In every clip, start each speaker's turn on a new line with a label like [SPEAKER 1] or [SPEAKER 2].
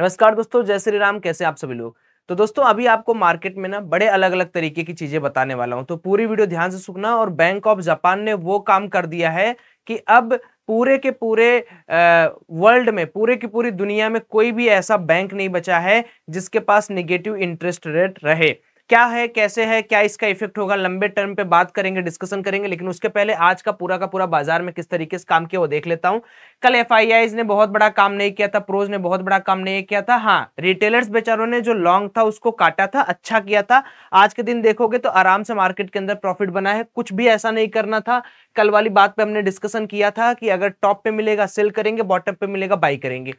[SPEAKER 1] नमस्कार दोस्तों जय श्री राम कैसे आप सभी लोग तो दोस्तों अभी आपको मार्केट में ना बड़े अलग अलग तरीके की चीजें बताने वाला हूं तो पूरी वीडियो ध्यान से सुखना और बैंक ऑफ जापान ने वो काम कर दिया है कि अब पूरे के पूरे वर्ल्ड में पूरे की पूरी दुनिया में कोई भी ऐसा बैंक नहीं बचा है जिसके पास निगेटिव इंटरेस्ट रेट रहे क्या है कैसे है क्या इसका इफेक्ट होगा लंबे टर्म पे बात करेंगे डिस्कशन करेंगे लेकिन उसके पहले आज का पूरा का पूरा बाजार में किस तरीके से काम किया वो देख लेता हूं कल एफ ने बहुत बड़ा काम नहीं किया था प्रोज ने बहुत बड़ा काम नहीं किया था हाँ रिटेलर्स बेचारों ने जो लॉन्ग था उसको काटा था अच्छा किया था आज के दिन देखोगे तो आराम से मार्केट के अंदर प्रॉफिट बना है कुछ भी ऐसा नहीं करना था कल वाली बात पे हमने डिस्कशन किया था कि अगर टॉप पे मिलेगा सेल करेंगे बॉटम पे मिलेगा बाई करेंगे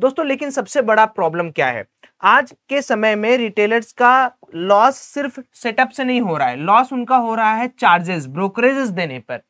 [SPEAKER 1] दोस्तों लेकिन सबसे बड़ा प्रॉब्लम क्या है आज के समय में रिटेलर्स का लॉस सिर्फ सेटअप से नहीं हो रहा है लॉस उनका हो रहा है चार्जेस ब्रोकरेजेस देने पर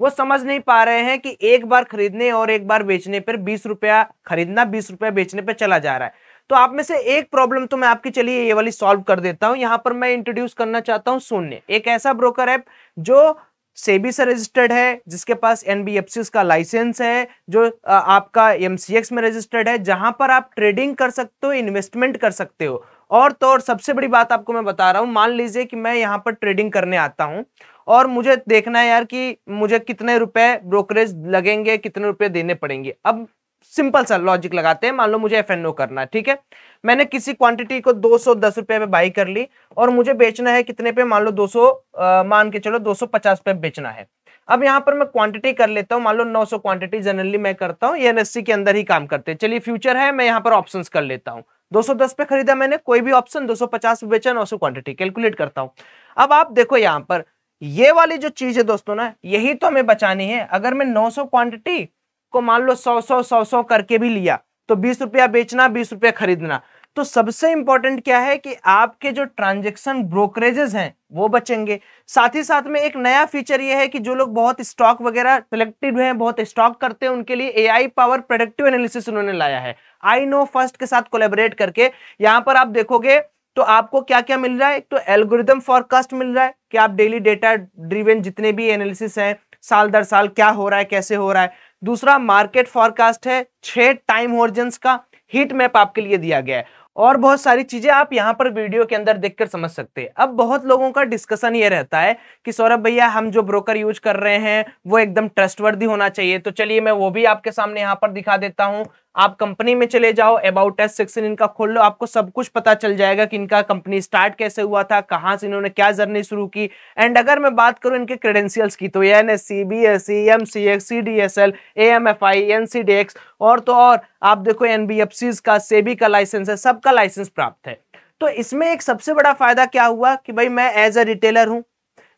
[SPEAKER 1] वो समझ नहीं पा रहे हैं कि एक बार खरीदने और एक बार बेचने पर बीस रुपया खरीदना बीस रुपया बेचने पर चला जा रहा है तो आप में से एक प्रॉब्लम तो मैं आपकी चलिए ये वाली सॉल्व कर देता हूं यहां पर मैं इंट्रोड्यूस करना चाहता हूं शून्य एक ऐसा ब्रोकर ऐप जो सेबी से रजिस्टर्ड है जिसके पास एनबीएफसी उसका लाइसेंस है जो आपका एमसीएक्स में रजिस्टर्ड है जहां पर आप ट्रेडिंग कर सकते हो इन्वेस्टमेंट कर सकते हो और तो और सबसे बड़ी बात आपको मैं बता रहा हूँ मान लीजिए कि मैं यहाँ पर ट्रेडिंग करने आता हूँ और मुझे देखना है यार कि मुझे कितने रुपए ब्रोकरेज लगेंगे कितने रुपए देने पड़ेंगे अब सिंपल सा लॉजिक लगाते हैं मान लो मुझे एफ एन ओ करना है ठीक है मैंने किसी क्वांटिटी को दो सौ दस रुपए पे बाई कर ली और मुझे बेचना है कितने पे मान लो दो सौ मान के चलो दो सौ पचास रुपए बेचना है अब यहाँ पर मैं क्वांटिटी कर लेता हूँ मान लो नौ सौ क्वांटिटी जनरली मैं करता हूँ एनएससी के अंदर ही काम करते हैं चलिए फ्यूचर है मैं यहाँ पर ऑप्शन कर लेता हूँ 210 पे खरीदा मैंने कोई भी ऑप्शन 250 पे बेचा 900 क्वांटिटी कैलकुलेट करता हूँ अब आप देखो यहाँ पर ये वाली जो चीज है दोस्तों ना यही तो हमें बचानी है अगर मैं 900 क्वांटिटी को मान लो सौ सौ सौ सौ करके भी लिया तो बीस रुपया बेचना बीस रुपया खरीदना तो सबसे इंपॉर्टेंट क्या है कि आपके जो ट्रांजेक्शन ब्रोकरेजेस हैं वो बचेंगे साथ ही साथ में एक नया फीचर ये है कि जो लोग बहुत स्टॉक वगैरह सिलेक्टेड हैं बहुत स्टॉक करते हैं उनके लिए एआई पावर प्रोडक्टिव एनालिसिस उन्होंने लाया है आई नो फर्स्ट के साथ कोलेबरेट करके यहां पर आप देखोगे तो आपको क्या क्या मिल रहा है एक तो एल्गोरिदम फॉरकास्ट मिल रहा है कि आप डेली डेटा ड्रीवेन जितने भी एनालिसिस हैं साल दर साल क्या हो रहा है कैसे हो रहा है दूसरा मार्केट फॉरकास्ट है छह टाइम होर्जन्स का हीट मैप आपके लिए दिया गया है और बहुत सारी चीजें आप यहाँ पर वीडियो के अंदर देखकर समझ सकते हैं अब बहुत लोगों का डिस्कशन ये रहता है कि सौरभ भैया हम जो ब्रोकर यूज कर रहे हैं वो एकदम ट्रस्टवर्दी होना चाहिए तो चलिए मैं वो भी आपके सामने यहाँ पर दिखा देता हूँ आप कंपनी में चले जाओ अबाउट एस सेक्शन इनका खोल लो आपको सब कुछ पता चल जाएगा कि इनका कंपनी स्टार्ट कैसे हुआ था कहाँ से इन्होंने क्या जर्नी शुरू की एंड अगर मैं बात करूँ इनके क्रेडेंशियल्स की तो N S C B S C M C X C D S L A M F I N C D X और तो और आप देखो एन बी एफ सीज का सेबी का लाइसेंस है सबका लाइसेंस प्राप्त है तो इसमें एक सबसे बड़ा फायदा क्या हुआ कि भाई मैं एज ए रिटेलर हूँ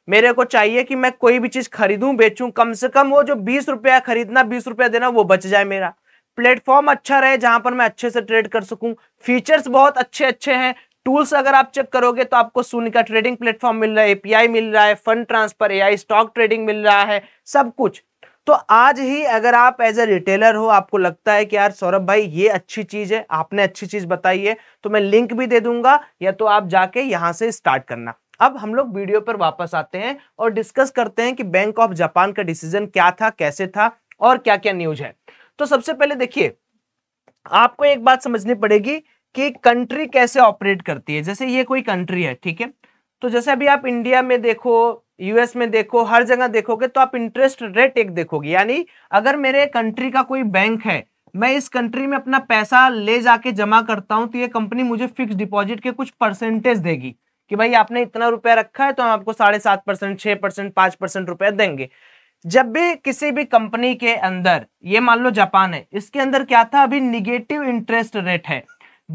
[SPEAKER 1] मेरे को चाहिए कि मैं कोई भी चीज़ खरीदूँ बेचूँ कम से कम वो जो बीस रुपया खरीदना बीस रुपया देना वो बच जाए मेरा प्लेटफॉर्म अच्छा रहे जहां पर मैं अच्छे से ट्रेड कर सकूं फीचर्स बहुत अच्छे अच्छे हैं टूल्स अगर आप चेक करोगे तो आपको सुन का ट्रेडिंग प्लेटफॉर्म मिल रहा है एपीआई मिल रहा है fund transfer AI stock trading मिल रहा है सब कुछ तो आज ही अगर आप एज ए रिटेलर हो आपको लगता है कि यार सौरभ भाई ये अच्छी चीज है आपने अच्छी चीज बताई है तो मैं लिंक भी दे दूंगा या तो आप जाके यहां से स्टार्ट करना अब हम लोग वीडियो पर वापस आते हैं और डिस्कस करते हैं कि बैंक ऑफ जापान का डिसीजन क्या था कैसे था और क्या क्या न्यूज है तो सबसे पहले देखिए आपको एक बात समझनी पड़ेगी कि कंट्री कैसे ऑपरेट करती है जैसे ये कोई कंट्री है ठीक है तो जैसे अभी आप इंडिया में देखो यूएस में देखो हर जगह देखोगे तो आप इंटरेस्ट रेट एक देखोगे यानी अगर मेरे कंट्री का कोई बैंक है मैं इस कंट्री में अपना पैसा ले जाके जमा करता हूं तो ये कंपनी मुझे फिक्स डिपॉजिट के कुछ परसेंटेज देगी कि भाई आपने इतना रुपया रखा है तो हम आपको साढ़े सात परसेंट छह परसेंट पांच परसेंट रुपया देंगे जब भी किसी भी कंपनी के अंदर ये मान लो जापान है इसके अंदर क्या था अभी निगेटिव इंटरेस्ट रेट है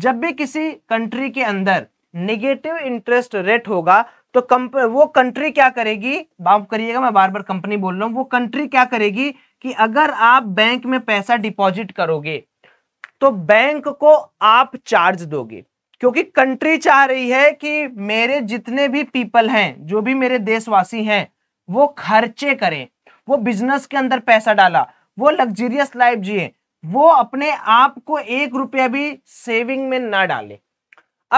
[SPEAKER 1] जब भी किसी कंट्री के अंदर निगेटिव इंटरेस्ट रेट होगा तो कंप वो कंट्री क्या करेगी माफ करिएगा मैं बार बार कंपनी बोल रहा हूँ वो कंट्री क्या करेगी कि अगर आप बैंक में पैसा डिपॉजिट करोगे तो बैंक को आप चार्ज दोगे क्योंकि कंट्री चाह रही है कि मेरे जितने भी पीपल हैं जो भी मेरे देशवासी हैं वो खर्चे करें वो बिजनेस के अंदर पैसा डाला वो लग्जरियस लाइफ जिए वो अपने आप को एक रुपया भी सेविंग में ना डाले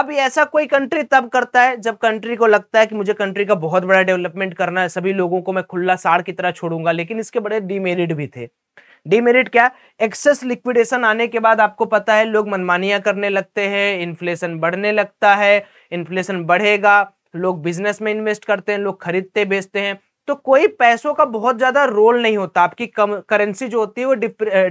[SPEAKER 1] अब ऐसा कोई कंट्री तब करता है जब कंट्री को लगता है कि मुझे कंट्री का बहुत बड़ा डेवलपमेंट करना है सभी लोगों को मैं खुला साड़ की तरह छोड़ूंगा लेकिन इसके बड़े डिमेरिट भी थे डिमेरिट क्या एक्सेस लिक्विडेशन आने के बाद आपको पता है लोग मनमानियां करने लगते हैं इन्फ्लेशन बढ़ने लगता है इन्फ्लेशन बढ़ेगा लोग बिजनेस में इन्वेस्ट करते हैं लोग खरीदते बेचते हैं तो कोई पैसों का बहुत ज्यादा रोल नहीं होता आपकी कम करेंसी जो होती है वो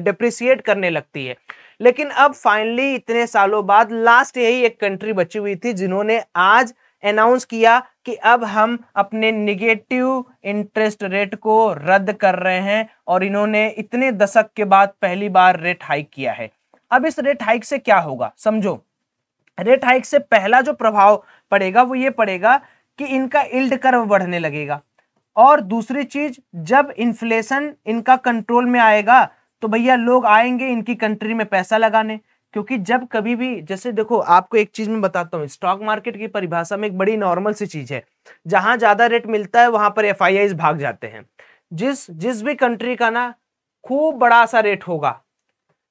[SPEAKER 1] डिप्रिसिएट करने लगती है लेकिन अब फाइनली इतने सालों बाद लास्ट यही एक कंट्री बची हुई थी जिन्होंने आज अनाउंस किया कि अब हम अपने निगेटिव इंटरेस्ट रेट को रद्द कर रहे हैं और इन्होंने इतने दशक के बाद पहली बार रेट हाइक किया है अब इस रेट हाइक से क्या होगा समझो रेट हाइक से पहला जो प्रभाव पड़ेगा वो ये पड़ेगा कि इनका इल्ड कर्व बढ़ने लगेगा और दूसरी चीज जब इन्फ्लेशन इनका कंट्रोल में आएगा तो भैया लोग आएंगे इनकी कंट्री में पैसा लगाने क्योंकि जब कभी भी जैसे देखो आपको एक चीज मैं बताता हूँ स्टॉक मार्केट की परिभाषा में एक बड़ी नॉर्मल सी चीज है जहां ज्यादा रेट मिलता है वहां पर एफ भाग जाते हैं जिस जिस भी कंट्री का ना खूब बड़ा सा रेट होगा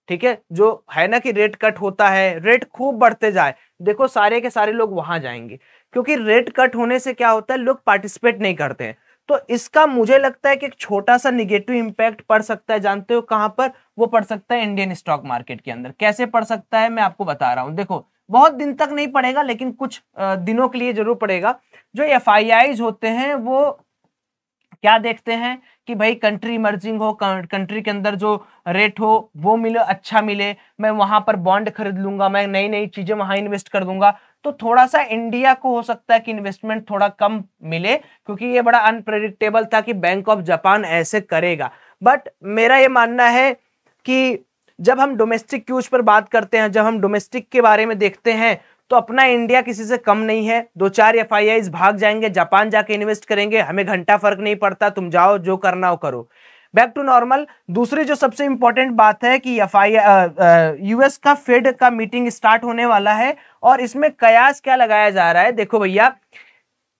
[SPEAKER 1] ठीक है जो है ना कि रेट कट होता है रेट खूब बढ़ते जाए देखो सारे के सारे लोग वहां जाएंगे क्योंकि रेट कट होने से क्या होता है लोग पार्टिसिपेट नहीं करते हैं तो इसका मुझे लगता है कि एक छोटा सा निगेटिव इंपैक्ट पड़ सकता है जानते हो कहां पर वो पड़ सकता है इंडियन स्टॉक मार्केट के अंदर कैसे पड़ सकता है मैं आपको बता रहा हूं देखो बहुत दिन तक नहीं पड़ेगा लेकिन कुछ दिनों के लिए जरूर पड़ेगा जो एफ होते हैं वो क्या देखते हैं कि भाई कंट्री इमर्जिंग हो कंट्री के अंदर जो रेट हो वो मिले अच्छा मिले मैं वहाँ पर बॉन्ड खरीद लूंगा मैं नई नई चीज़ें वहाँ इन्वेस्ट कर दूंगा तो थोड़ा सा इंडिया को हो सकता है कि इन्वेस्टमेंट थोड़ा कम मिले क्योंकि ये बड़ा अनप्रेडिक्टेबल था कि बैंक ऑफ जापान ऐसे करेगा बट मेरा ये मानना है कि जब हम डोमेस्टिक क्यूज पर बात करते हैं जब हम डोमेस्टिक के बारे में देखते हैं तो अपना इंडिया किसी से कम नहीं है दो चार एफ भाग जाएंगे जापान जाके इन्वेस्ट करेंगे हमें घंटा फर्क नहीं पड़ता तुम जाओ जो करना हो करो बैक टू नॉर्मल दूसरी जो सबसे इंपॉर्टेंट बात है कि एफ आई यूएस का फेड का मीटिंग स्टार्ट होने वाला है और इसमें कयास क्या लगाया जा रहा है देखो भैया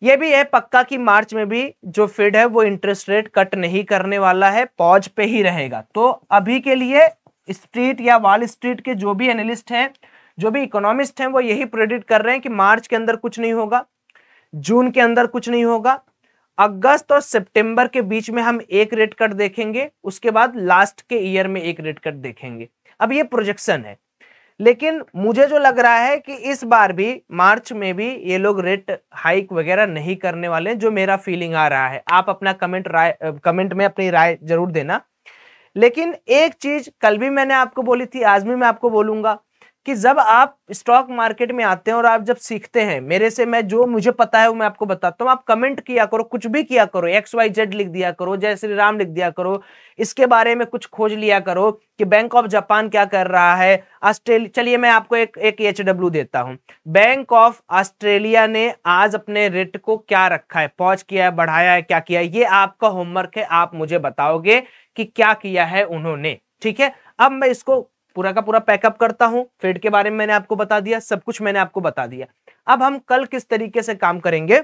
[SPEAKER 1] ये भी है पक्का कि मार्च में भी जो फेड है वो इंटरेस्ट रेट कट नहीं करने वाला है पॉज पे ही रहेगा तो अभी के लिए स्ट्रीट या वॉल स्ट्रीट के जो भी एनालिस्ट हैं जो भी इकोनॉमिस्ट हैं वो यही प्रेडिक्ट कर रहे हैं कि मार्च के अंदर कुछ नहीं होगा जून के अंदर कुछ नहीं होगा अगस्त और सितंबर के बीच में हम एक रेट कट देखेंगे उसके बाद लास्ट के ईयर में एक रेट कट देखेंगे अब ये प्रोजेक्शन है लेकिन मुझे जो लग रहा है कि इस बार भी मार्च में भी ये लोग रेट हाइक वगैरह नहीं करने वाले जो मेरा फीलिंग आ रहा है आप अपना कमेंट राय कमेंट में अपनी राय जरूर देना लेकिन एक चीज कल भी मैंने आपको बोली थी आज भी मैं आपको बोलूंगा कि जब आप स्टॉक मार्केट में आते हैं और आप जब सीखते हैं मेरे से मैं जो मुझे पता है वो मैं आपको बताता हूँ तो आप कमेंट किया करो कुछ भी किया करो एक्स वाई जेड लिख दिया करो जय श्री राम लिख दिया करो इसके बारे में कुछ खोज लिया करो कि बैंक ऑफ जापान क्या कर रहा है ऑस्ट्रेलिया चलिए मैं आपको एक एक एच डब्ल्यू देता हूँ बैंक ऑफ ऑस्ट्रेलिया ने आज अपने रेट को क्या रखा है पॉज किया है बढ़ाया है क्या किया है ये आपका होमवर्क है आप मुझे बताओगे कि क्या किया है उन्होंने ठीक है अब मैं इसको पूरा का पूरा पैकअप करता हूं फेड के बारे में मैंने आपको बता दिया सब कुछ मैंने आपको बता दिया अब हम कल किस तरीके से काम करेंगे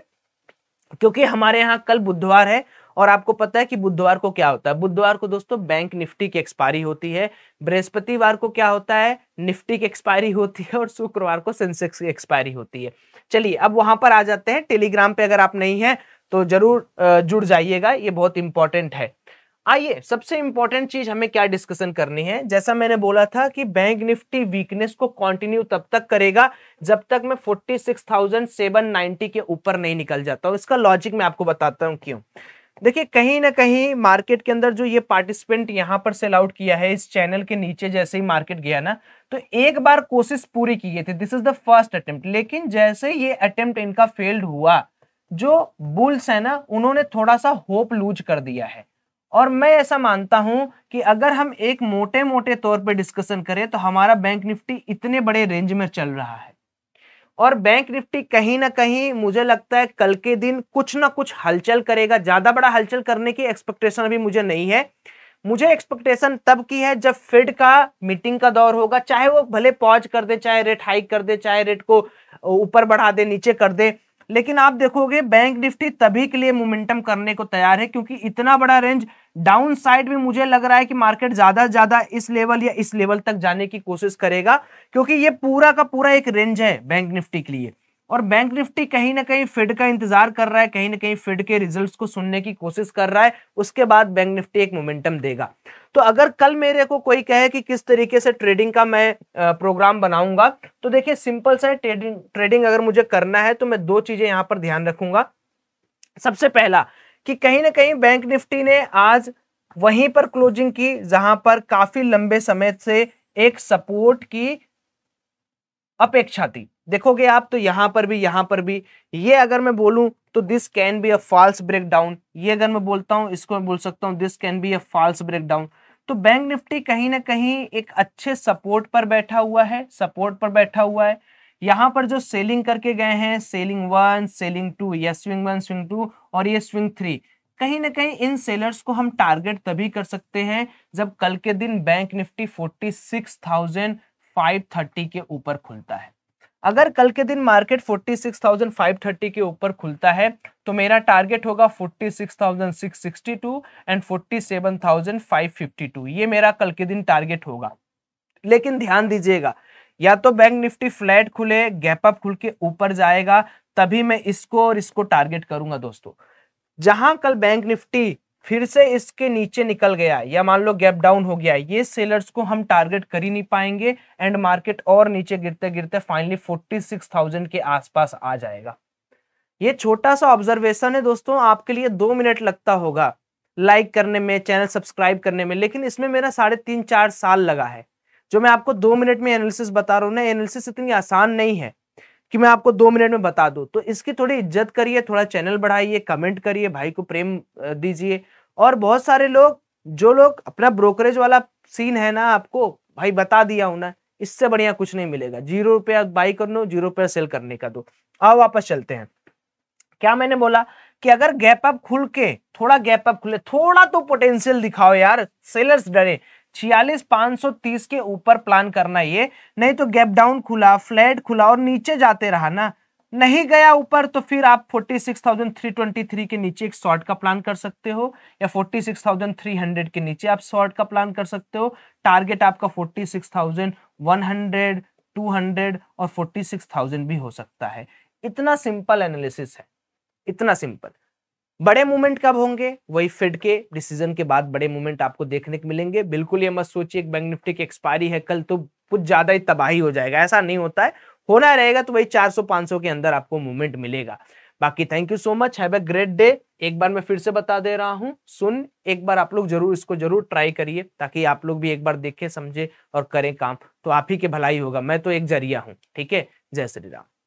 [SPEAKER 1] क्योंकि हमारे यहाँ कल बुधवार है और आपको पता है कि बुधवार को क्या होता है बुधवार को दोस्तों बैंक निफ्टी की एक्सपायरी होती है बृहस्पतिवार को क्या होता है निफ्टी की एक्सपायरी होती है और शुक्रवार को सेंसेक्स की एक्सपायरी होती है चलिए अब वहां पर आ जाते हैं टेलीग्राम पे अगर आप नहीं है तो जरूर जुड़ जाइएगा ये बहुत इंपॉर्टेंट है आइए सबसे इंपॉर्टेंट चीज हमें क्या डिस्कशन करनी है जैसा मैंने बोला था कि बैंक निफ्टी वीकनेस को कंटिन्यू तब तक करेगा जब तक मैं 46,790 के ऊपर नहीं निकल जाता हूँ इसका लॉजिक मैं आपको बताता हूँ क्यों देखिए कहीं ना कहीं मार्केट के अंदर जो ये पार्टिसिपेंट यहां पर सेल आउट किया है इस चैनल के नीचे जैसे ही मार्केट गया ना तो एक बार कोशिश पूरी की गई थी this is the first attempt लेकिन जैसे ये अटेम्प्ट इनका फेल्ड हुआ जो बुल्स है ना उन्होंने थोड़ा सा होप लूज कर दिया है और मैं ऐसा मानता हूं कि अगर हम एक मोटे मोटे तौर पे डिस्कशन करें तो हमारा बैंक निफ्टी इतने बड़े रेंज में चल रहा है और बैंक निफ्टी कहीं ना कहीं मुझे लगता है कल के दिन कुछ ना कुछ हलचल करेगा ज़्यादा बड़ा हलचल करने की एक्सपेक्टेशन अभी मुझे नहीं है मुझे एक्सपेक्टेशन तब की है जब फेड का मीटिंग का दौर होगा चाहे वो भले पॉज कर दे चाहे रेट हाइक कर दे चाहे रेट को ऊपर बढ़ा दे नीचे कर दे लेकिन आप देखोगे बैंक निफ्टी तभी के लिए मोमेंटम करने को तैयार है क्योंकि इतना बड़ा रेंज डाउन साइड में मुझे लग रहा है कि मार्केट ज्यादा से ज्यादा इस लेवल या इस लेवल तक जाने की कोशिश करेगा क्योंकि ये पूरा का पूरा एक रेंज है बैंक निफ्टी के लिए और बैंक निफ्टी कहीं ना कहीं फेड का इंतजार कर रहा है कहीं ना कहीं फेड के रिजल्ट्स को सुनने की कोशिश कर रहा है उसके बाद बैंक निफ्टी एक मोमेंटम देगा तो अगर कल मेरे को कोई कहे कि किस तरीके से ट्रेडिंग का मैं प्रोग्राम बनाऊंगा तो देखिए सिंपल सा है ट्रेडिंग ट्रेडिंग अगर मुझे करना है तो मैं दो चीजें यहां पर ध्यान रखूंगा सबसे पहला कि कहीं ना कहीं बैंक निफ्टी ने आज वहीं पर क्लोजिंग की जहां पर काफी लंबे समय से एक सपोर्ट की अपेक्षा थी देखोगे आप तो यहां पर भी यहां पर भी ये अगर मैं बोलूं तो this can be a false breakdown ये अगर मैं बोलता हूं इसको मैं बोल सकता हूं this can be a false breakdown तो बैंक निफ्टी कहीं ना कहीं एक अच्छे सपोर्ट पर बैठा हुआ है सपोर्ट पर बैठा हुआ है यहां पर जो सेलिंग करके गए हैं सेलिंग वन सेलिंग टू या स्विंग वन स्विंग टू और ये स्विंग थ्री कहीं ना कहीं इन सेलर्स को हम टारगेट तभी कर सकते हैं जब कल के दिन बैंक निफ्टी 46,530 के ऊपर खुलता है अगर कल के दिन मार्केट 46,530 के ऊपर खुलता है तो मेरा टारगेट होगा 46,662 एंड 47,552 ये मेरा कल के दिन टारगेट होगा लेकिन ध्यान दीजिएगा या तो बैंक निफ्टी फ्लैट खुले गैप अप खुल के ऊपर जाएगा तभी मैं इसको और इसको टारगेट करूंगा दोस्तों जहां कल बैंक निफ्टी फिर से इसके नीचे निकल गया या मान लो गैप डाउन हो गया ये सेलर्स को हम टारगेट कर ही नहीं पाएंगे एंड मार्केट और नीचे गिरते गिरते फाइनली फोर्टी सिक्स थाउजेंड के आसपास आ जाएगा ये छोटा सा ऑब्जर्वेशन है दोस्तों आपके लिए दो मिनट लगता होगा लाइक करने में चैनल सब्सक्राइब करने में लेकिन इसमें मेरा साढ़े तीन चार साल लगा है जो मैं आपको दो मिनट में एनालिसिस बता रहा हूँ ना एनालिसिस इतनी आसान नहीं है कि मैं आपको दो मिनट में बता दूं तो इसकी थोड़ी इज्जत करिए थोड़ा चैनल बढ़ाइए कमेंट करिए भाई को प्रेम दीजिए और बहुत सारे लोग जो लोग अपना ब्रोकरेज वाला सीन है ना आपको भाई बता दिया ना इससे बढ़िया कुछ नहीं मिलेगा जीरो रुपया बाई कर लो जीरो रुपया सेल करने का दो आओ वापस चलते हैं क्या मैंने बोला कि अगर गैप अप खुल के थोड़ा गैप अप खुले थोड़ा तो पोटेंशियल दिखाओ यार सेलर्स डरे छियालीस पांच सौ तीस के ऊपर प्लान करना ये नहीं तो गैप डाउन खुला फ्लैट खुला और नीचे जाते रहा ना नहीं गया ऊपर तो फिर आप 46,323 के नीचे एक शॉर्ट का प्लान कर सकते हो या 46,300 के नीचे आप शॉर्ट का प्लान कर सकते हो टारगेट आपका 46,100 200 और 46,000 भी हो सकता है इतना सिंपल एनालिसिस है इतना सिंपल बड़े मूवमेंट कब होंगे वही फेड के डिसीजन के बाद बड़े मूवमेंट आपको देखने को मिलेंगे बिल्कुल ये मत सोचिए बैंक निफ्टी की एक्सपायरी है कल तो कुछ ज्यादा ही तबाही हो जाएगा ऐसा नहीं होता है होना रहेगा तो वही 400 500 के अंदर आपको मूवमेंट मिलेगा बाकी thank you so much have a great day एक बार मैं फिर से बता दे रहा हूँ सुन एक बार आप लोग जरूर इसको जरूर ट्राई करिए ताकि आप लोग भी एक बार देखें समझे और करें काम तो आप ही के भलाई होगा मैं तो एक जरिया हूँ ठीक है जय श्री राम